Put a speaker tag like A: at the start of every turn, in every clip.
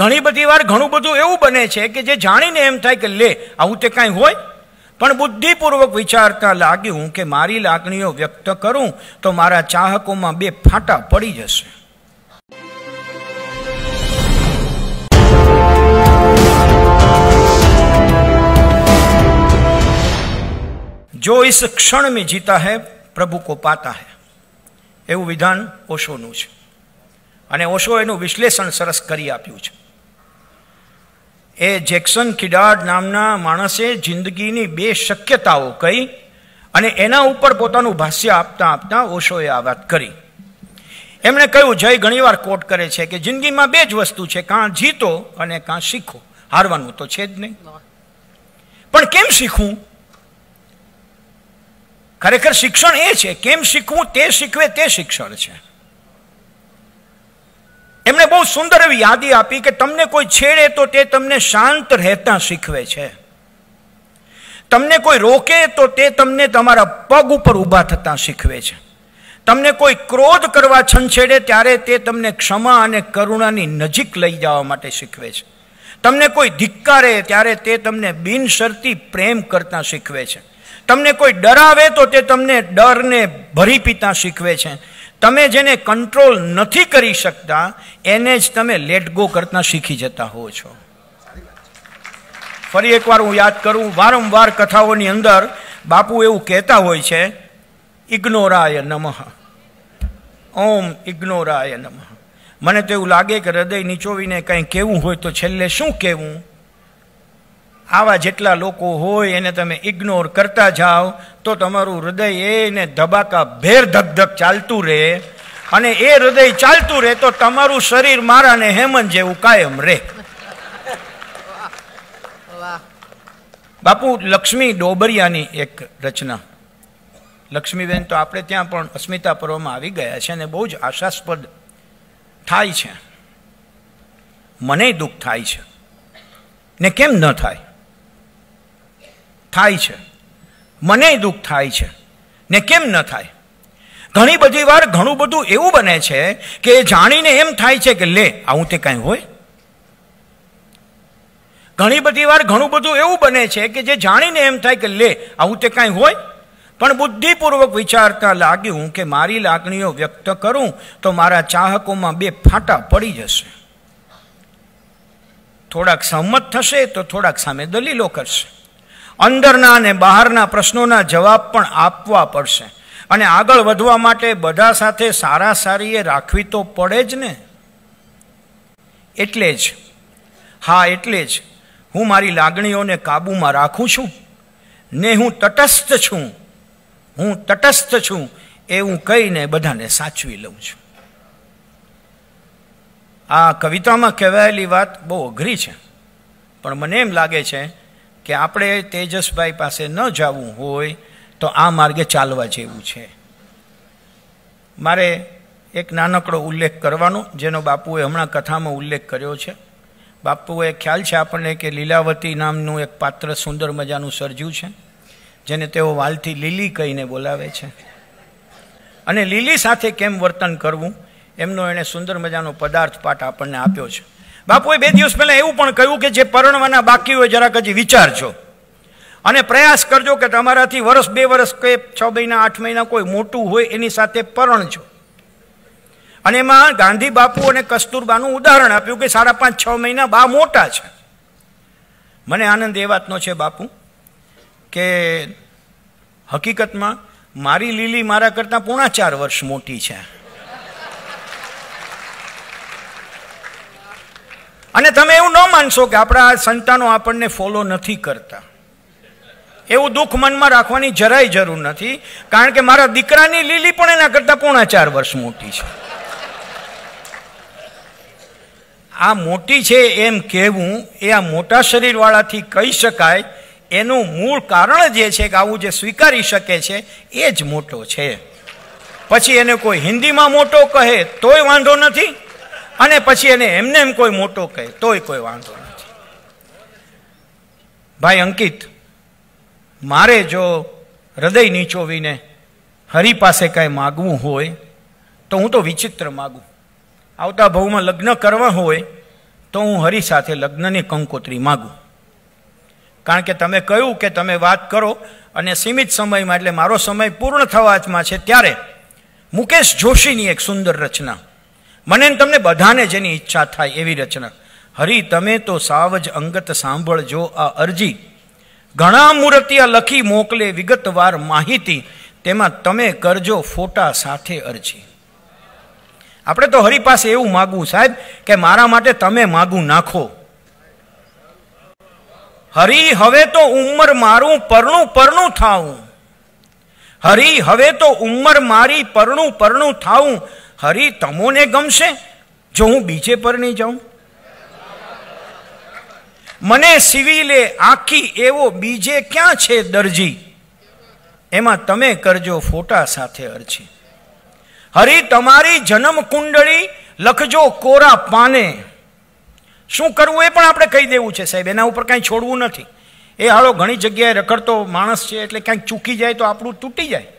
A: ઘણી બધી વાર ઘણું બધું એવું બને છે કે જે જાણીને એમ થાય કે લે આવું તે કાંઈ હોય પણ બુદ્ધિપૂર્વક વિચારતા લાગ્યું કે મારી લાગણીઓ વ્યક્ત કરું તો મારા ચાહકોમાં બે ફાટા પડી જશે જો ઇસ ક્ષણ મેં જીતા હૈ પ્રભુ કો પાતા હૈ એવું વિધાન ઓશોનું છે અને ઓશો એનું વિશ્લેષણ સરસ કરી આપ્યું છે એ જેક્સન કિડાડ નામના માણસે જિંદગીની બે શક્યતાઓ કહી અને એના ઉપર પોતાનું ભાષ્ય આપતા આપતા ઓશોએ આ વાત કરી એમણે કહ્યું જય ઘણીવાર કોટ કરે છે કે જિંદગીમાં બે જ વસ્તુ છે કાં જીતો અને કાં શીખો હારવાનું તો છે જ નહીં પણ કેમ શીખવું ખરેખર શિક્ષણ એ છે કેમ શીખવું તે શીખવે તે શિક્ષણ છે મને બહુ સુંદર એવી યાદી આપી કે તમને કોઈ છેડે તો તે તમને શાંત રહેતા શીખવે છે તમને કોઈ રોકે તો તે તમને તમારા પગ ઉપર ઊભા થતા શીખવે છે તમને કોઈ ક્રોધ કરવા છંછેડે ત્યારે તે તમને ક્ષમા અને કરુણાની નજીક લઈ જવા માટે શીખવે છે તમને કોઈ ધિક્કારે ત્યારે તે તમને બિનશરતી પ્રેમ કરતા શીખવે છે તમને કોઈ ડરાવે તો તે તમને ડરને ભરી પીતા શીખવે છે તમે જેને કંટ્રોલ નથી કરી શકતા એને જ તમે લેટ ગો કરતા શીખી જતા હો છો ફરી એકવાર હું યાદ કરું વારંવાર કથાઓની અંદર બાપુ એવું કહેતા હોય છે ઇગ્નોરાય નમઃ ઓમ ઇગ્નોરાય નમઃ મને તો એવું લાગે કે હૃદય નીચોવીને કંઈ કહેવું હોય તો છેલ્લે શું કહેવું આવા જેટલા લોકો હોય એને તમે ઇગ્નોર કરતા જાઓ તો તમારું હૃદય એને ધબાકા ભેર ધકધક ચાલતું રહે અને એ હૃદય ચાલતું રહે તો તમારું શરીર મારા મારાને હેમંત જેવું કાયમ રહે બાપુ લક્ષ્મી ડોબરિયાની એક રચના લક્ષ્મીબેન તો આપણે ત્યાં પણ અસ્મિતા પર્વમાં આવી ગયા છે અને બહુ જ આશાસ્પદ થાય છે મને દુઃખ થાય છે ને કેમ ન થાય થાય છે મને દુઃખ થાય છે ને કેમ ન થાય ઘણી બધી વાર ઘણું બધું એવું બને છે કે જાણીને એમ થાય છે કે લે આવું તે કાંઈ હોય ઘણી બધી વાર ઘણું બધું એવું બને છે કે જે જાણીને એમ થાય કે લે આવું તે કાંઈ હોય પણ બુદ્ધિપૂર્વક વિચારતા લાગ્યું કે મારી લાગણીઓ વ્યક્ત કરું તો મારા ચાહકોમાં બે ફાટા પડી જશે થોડાક સહમત થશે તો થોડાક સામે દલીલો કરશે અંદરના અને બહારના પ્રશ્નોના જવાબ પણ આપવા પડશે અને આગળ વધવા માટે બધા સાથે સારા સારીએ રાખવી તો પડે જ ને એટલે જ હા એટલે જ હું મારી લાગણીઓને કાબૂમાં રાખું છું ને હું તટસ્થ છું હું તટસ્થ છું એવું કહીને બધાને સાચવી લઉં છું આ કવિતામાં કહેવાયેલી વાત બહુ અઘરી છે પણ મને એમ લાગે છે કે આપણે તેજસભાઈ પાસે ન જવું હોય તો આ માર્ગે ચાલવા જેવું છે મારે એક નાનકડો ઉલ્લેખ કરવાનો જેનો બાપુએ હમણાં કથામાં ઉલ્લેખ કર્યો છે બાપુએ ખ્યાલ છે આપણને કે લીલાવતી નામનું એક પાત્ર સુંદર મજાનું સર્જ્યું છે જેને તેઓ વાલથી લીલી કહીને બોલાવે છે અને લીલી સાથે કેમ વર્તન કરવું એમનો એણે સુંદર મજાનો પદાર્થ પાઠ આપણને આપ્યો છે બાપુએ બે દિવસ પહેલાં એવું પણ કહ્યું કે જે પરણવાના બાકી હોય જરાક હજી વિચારજો અને પ્રયાસ કરજો કે તમારાથી વર્ષ બે વર્ષ કે છ મહિના આઠ મહિના કોઈ મોટું હોય એની સાથે પરણજો અને એમાં ગાંધી બાપુ અને કસ્તુરબાનું ઉદાહરણ આપ્યું કે સાડા પાંચ છ મહિના બા મોટા છે મને આનંદ એ વાતનો છે બાપુ કે હકીકતમાં મારી લીલી મારા કરતાં પોણા ચાર વર્ષ મોટી છે અને તમે એવું ન માનશો કે આપણા સંતાનો આપણને ફોલો નથી કરતા એવું દુઃખ મનમાં રાખવાની જરાય જરૂર નથી કારણ કે મારા દીકરાની લીલી પણ એના કરતાં પોણા ચાર વર્ષ મોટી છે આ મોટી છે એમ કહેવું એ આ મોટા શરીરવાળાથી કહી શકાય એનું મૂળ કારણ જે છે કે આવું જે સ્વીકારી શકે છે એ જ મોટો છે પછી એને કોઈ હિન્દીમાં મોટો કહે તોય વાંધો નથી અને પછી એને એમને એમ કોઈ મોટો કહે તોય કોઈ વાંધો નથી ભાઈ અંકિત મારે જો હૃદય નીચોવીને હરી પાસે કાંઈ માગવું હોય તો હું તો વિચિત્ર માગું આવતા ભાવમાં લગ્ન કરવા હોય તો હું હરી સાથે લગ્નની કંકોત્રી માગું કારણ કે તમે કહ્યું કે તમે વાત કરો અને સીમિત સમયમાં એટલે મારો સમય પૂર્ણ થવાચમાં છે ત્યારે મુકેશ જોશીની એક સુંદર રચના મને તમને બધાને જેની ઈચ્છા થાય એવી રચના હરી તમે તો સાવ જ અંગત સાંભળજો આ અરજી ઘણા મૂર્તિયા લખી મોકલે વિગતવાર માહિતી તેમાં તમે કરજો ફોટા સાથે અરજી આપણે તો હરી પાસે એવું માગવું સાહેબ કે મારા માટે તમે માગું નાખો હરી હવે તો ઉંમર મારું પરણું પરણું થાવું હરી હવે તો ઉંમર મારી પરણું પરણું થાવું હરી તમોને ગમશે જો હું બીજે પર નહીં જાઉં મને સિવિલે આખી એવો બીજે ક્યાં છે દરજી એમાં તમે કરજો ફોટા સાથે અરજી હરી તમારી જન્મ કુંડળી લખજો કોરા પાને શું કરવું એ પણ આપણે કહી દેવું છે સાહેબ એના ઉપર કાંઈ છોડવું નથી એ હાલો ઘણી જગ્યાએ રખડતો માણસ છે એટલે કાંઈક ચૂકી જાય તો આપણું તૂટી જાય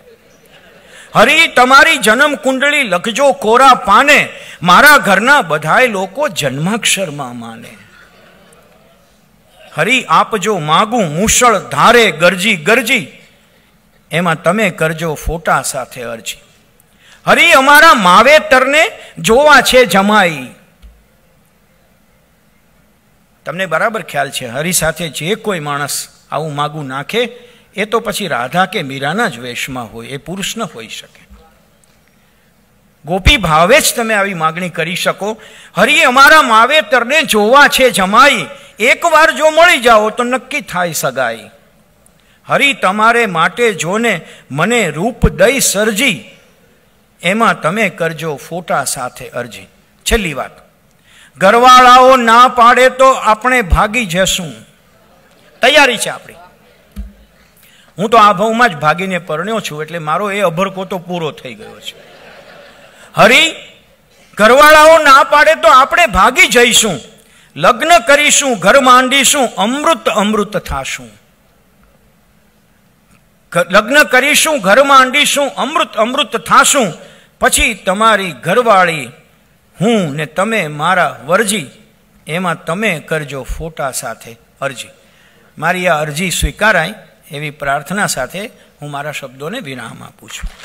A: હરી તમારી જન્મ કુંડળી લખજો કોરા પાને મારા ઘરના બધાય લોકો જન્માક્ષરમાં માને હરી આપજો માગું મુશળ ધારે ગરજી ગરજી એમાં તમે કરજો ફોટા સાથે અરજી હરી અમારા માવેતરને જોવા છે જમાઈ તમને બરાબર ખ્યાલ છે હરી સાથે જે કોઈ માણસ આવું માગું નાખે એ તો પછી રાધા કે મીરાના જ વેશમાં હોય એ પુરુષ ન હોઈ શકે ગોપી ભાવે જ તમે આવી માગણી કરી શકો હરી અમારા માવેતરને જોવા છે જમાઈ એકવાર જો મળી જાઓ તો નક્કી થાય સગાઈ હરિ તમારે માટે જોને મને રૂપ દઈ સર્જી એમાં તમે કરજો ફોટા સાથે અરજી છેલ્લી વાત ઘરવાળાઓ ના પાડે તો આપણે ભાગી જશું તૈયારી છે આપણી હું તો આ ભાવમાં જ ભાગીને પરણ્યો છું એટલે મારો એ તો પૂરો થઈ ગયો છે હરી ઘરવાળાઓ ના પાડે તો આપણે ભાગી જઈશું લગ્ન કરીશું ઘર માંડીશું અમૃત અમૃત થાશું લગ્ન કરીશું ઘર માંડીશું અમૃત અમૃત થાશું પછી તમારી ઘરવાળી હું ને તમે મારા વરજી એમાં તમે કરજો ફોટા સાથે અરજી મારી આ અરજી સ્વીકારાય એવી પ્રાર્થના સાથે હું મારા શબ્દોને વિરામ આપું છું